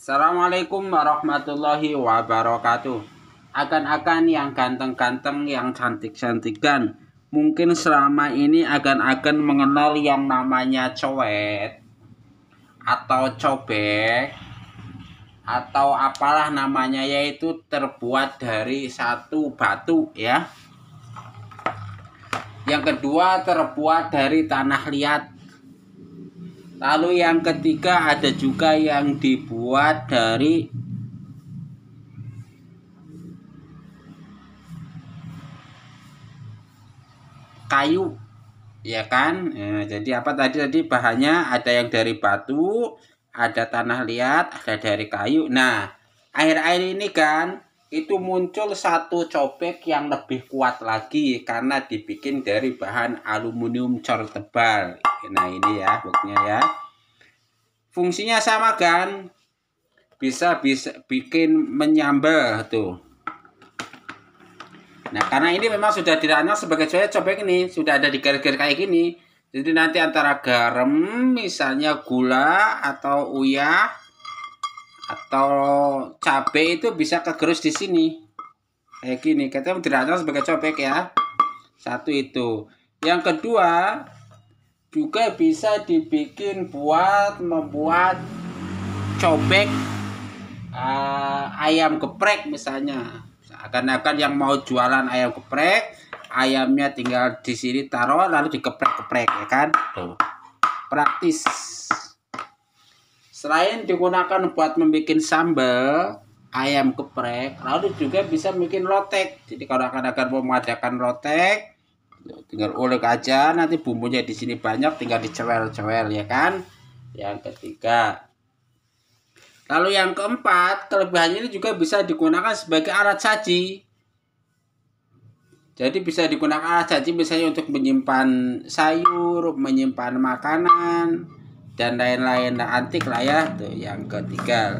Assalamualaikum warahmatullahi wabarakatuh. Akan-akan yang ganteng-ganteng, yang cantik cantikan mungkin selama ini akan-akan mengenal yang namanya cowet atau cobek atau apalah namanya yaitu terbuat dari satu batu ya. Yang kedua terbuat dari tanah liat Lalu yang ketiga ada juga yang dibuat dari kayu ya kan ya, jadi apa tadi tadi bahannya ada yang dari batu ada tanah liat ada dari kayu nah akhir-akhir ini kan itu muncul satu cobek yang lebih kuat lagi karena dibikin dari bahan aluminium cor tebal nah ini ya boxnya ya fungsinya sama kan bisa bisa bikin menyambel tuh nah karena ini memang sudah dirana sebagai cobek cobek ini sudah ada di gerger kayak gini jadi nanti antara garam misalnya gula atau uyah atau cabe itu bisa kegerus di sini kayak gini kita diracun sebagai cobek ya satu itu yang kedua juga bisa dibikin buat membuat cobek uh, ayam geprek misalnya akan akan yang mau jualan ayam geprek ayamnya tinggal di sini taruh lalu digeprek-geprek ya kan tuh praktis Selain digunakan buat membuat sambal ayam geprek, lalu juga bisa bikin lotek. Jadi kalau akan-akan mau mengadakan lotek, tinggal ulek aja nanti bumbunya di sini banyak tinggal dicewel-cewel ya kan. Yang ketiga. Lalu yang keempat, kelebihannya ini juga bisa digunakan sebagai alat saji. Jadi bisa digunakan alat saji misalnya untuk menyimpan sayur, menyimpan makanan, dan lain-lain nah, antik lah ya tuh yang ketiga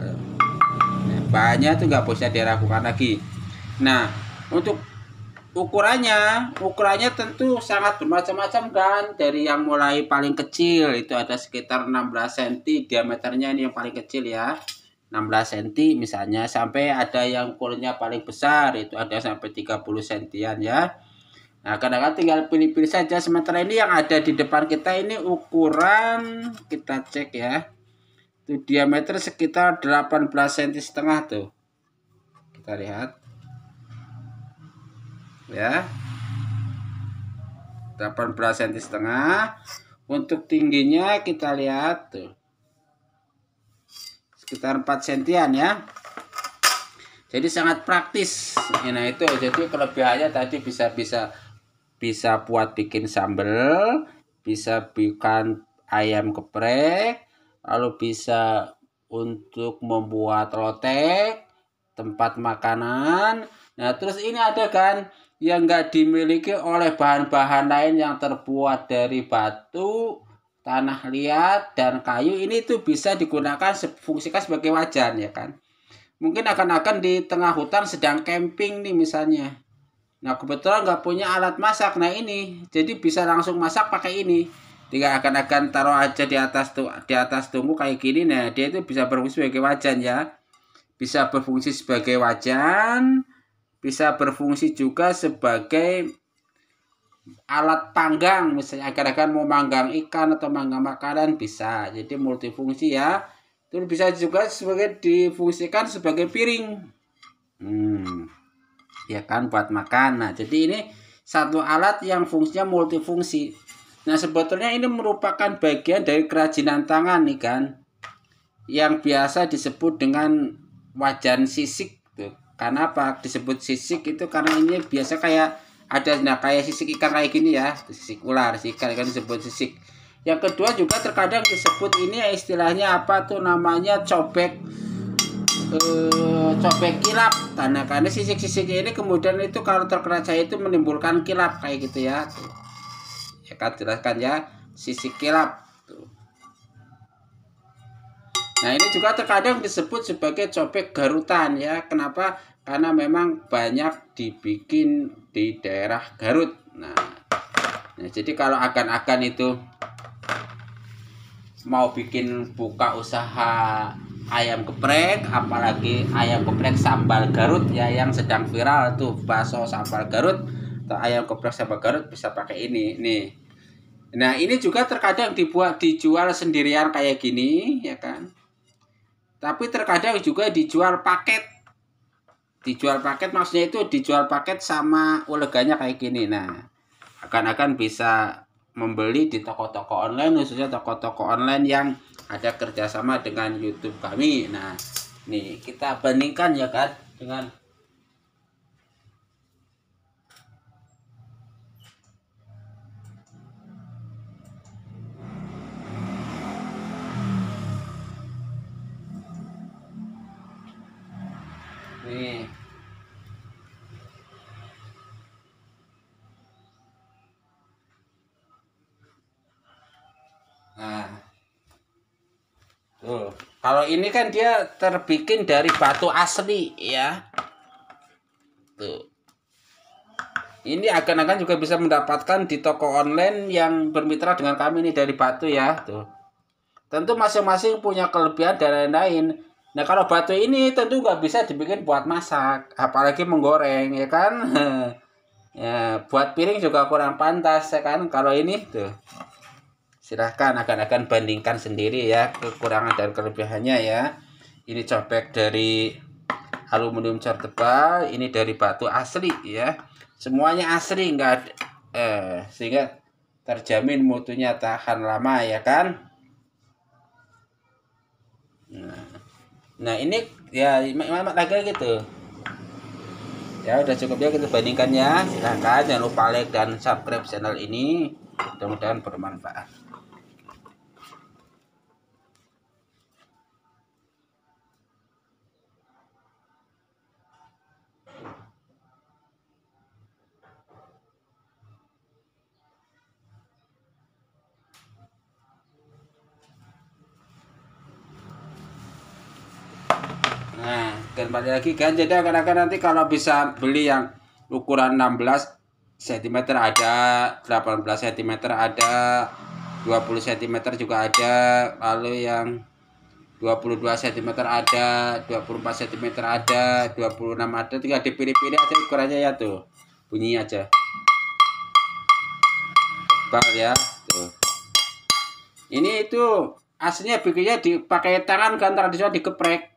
nah, bahannya tuh nggak bisa diragukan lagi nah untuk ukurannya ukurannya tentu sangat bermacam-macam kan dari yang mulai paling kecil itu ada sekitar 16 cm diameternya ini yang paling kecil ya 16 cm misalnya sampai ada yang ukurannya paling besar itu ada sampai 30 cm ya Nah, kadang-kadang tinggal pilih-pilih saja. Sementara ini yang ada di depan kita ini ukuran kita cek ya. Itu diameter sekitar 18 cm setengah tuh. Kita lihat. Ya. 18 cm setengah. Untuk tingginya kita lihat tuh. Sekitar 4 cm ya jadi sangat praktis nah itu jadi kelebihannya tadi bisa bisa bisa buat bikin sambal, bisa bikin ayam geprek, lalu bisa untuk membuat lotek, tempat makanan. Nah, terus ini ada kan yang nggak dimiliki oleh bahan-bahan lain yang terbuat dari batu, tanah liat, dan kayu. Ini tuh bisa digunakan fungsikan sebagai wajan ya kan. Mungkin akan-akan di tengah hutan sedang camping nih misalnya. Nah kebetulan nggak punya alat masak nah ini, jadi bisa langsung masak pakai ini. Dia akan-akan taruh aja di atas tuh di atas tunggu kayak gini, nah dia itu bisa berfungsi sebagai wajan ya, bisa berfungsi sebagai wajan, bisa berfungsi juga sebagai alat panggang misalnya akan-akan mau manggang ikan atau manggang makanan bisa jadi multifungsi ya itu bisa juga sebagai difungsikan sebagai piring hmm ya kan buat makan. Nah, jadi ini satu alat yang fungsinya multifungsi. Nah, sebetulnya ini merupakan bagian dari kerajinan tangan nih kan. Yang biasa disebut dengan wajan sisik tuh. Karena apa? Disebut sisik itu karena ini biasa kayak ada nah kayak sisik ikan kayak gini ya, sisik ular, sisik ikan, kan disebut sisik. Yang kedua juga terkadang disebut ini istilahnya apa tuh namanya cobek uh, cobek kilap tanah karena sisik-sisik ini kemudian itu kalau terkena cahaya itu menimbulkan kilap kayak gitu ya tuh. ya kan jelaskan ya sisik kilap nah ini juga terkadang disebut sebagai cobek garutan ya kenapa karena memang banyak dibikin di daerah Garut nah, nah jadi kalau akan-akan itu mau bikin buka usaha ayam geprek apalagi ayam geprek sambal Garut ya yang sedang viral tuh bakso sambal Garut atau ayam geprek sambal Garut bisa pakai ini nih nah ini juga terkadang dibuat dijual sendirian kayak gini ya kan tapi terkadang juga dijual paket dijual paket maksudnya itu dijual paket sama uleganya kayak gini nah akan-akan bisa membeli di toko-toko online khususnya toko-toko online yang ada kerjasama dengan YouTube kami nah nih kita bandingkan ya kan dengan nah kalau ini kan dia terbikin dari batu asli ya. Tuh. Ini akan-akan juga bisa mendapatkan di toko online yang bermitra dengan kami ini dari batu ya. Tuh. Tentu masing-masing punya kelebihan dan lain-lain. Nah kalau batu ini tentu nggak bisa dibikin buat masak, apalagi menggoreng ya kan. ya buat piring juga kurang pantas ya kan kalau ini tuh silahkan akan-akan bandingkan sendiri ya kekurangan dan kelebihannya ya ini cobek dari aluminium cor tebal ini dari batu asli ya semuanya asli enggak eh, sehingga terjamin mutunya tahan lama ya kan nah, nah ini ya memang lagi gitu ya udah cukup ya kita bandingkan ya silahkan jangan lupa like dan subscribe channel ini mudah-mudahan bermanfaat kembali lagi kan jadi akan-akan nanti kalau bisa beli yang ukuran 16 cm ada 18 cm ada 20 cm juga ada lalu yang 22 cm ada 24 cm ada 26 ada tinggal dipilih-pilih aja ukurannya ya tuh bunyi aja tebal ya tuh ini itu aslinya bikinnya dipakai tangan kan tradisional dikeprek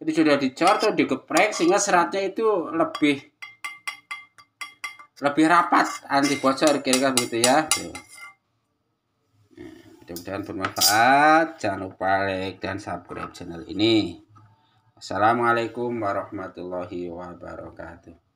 itu sudah dicor atau digeprek sehingga seratnya itu lebih lebih rapat anti bocor kira-kira begitu ya nah, mudah-mudahan bermanfaat jangan lupa like dan subscribe channel ini Assalamualaikum warahmatullahi wabarakatuh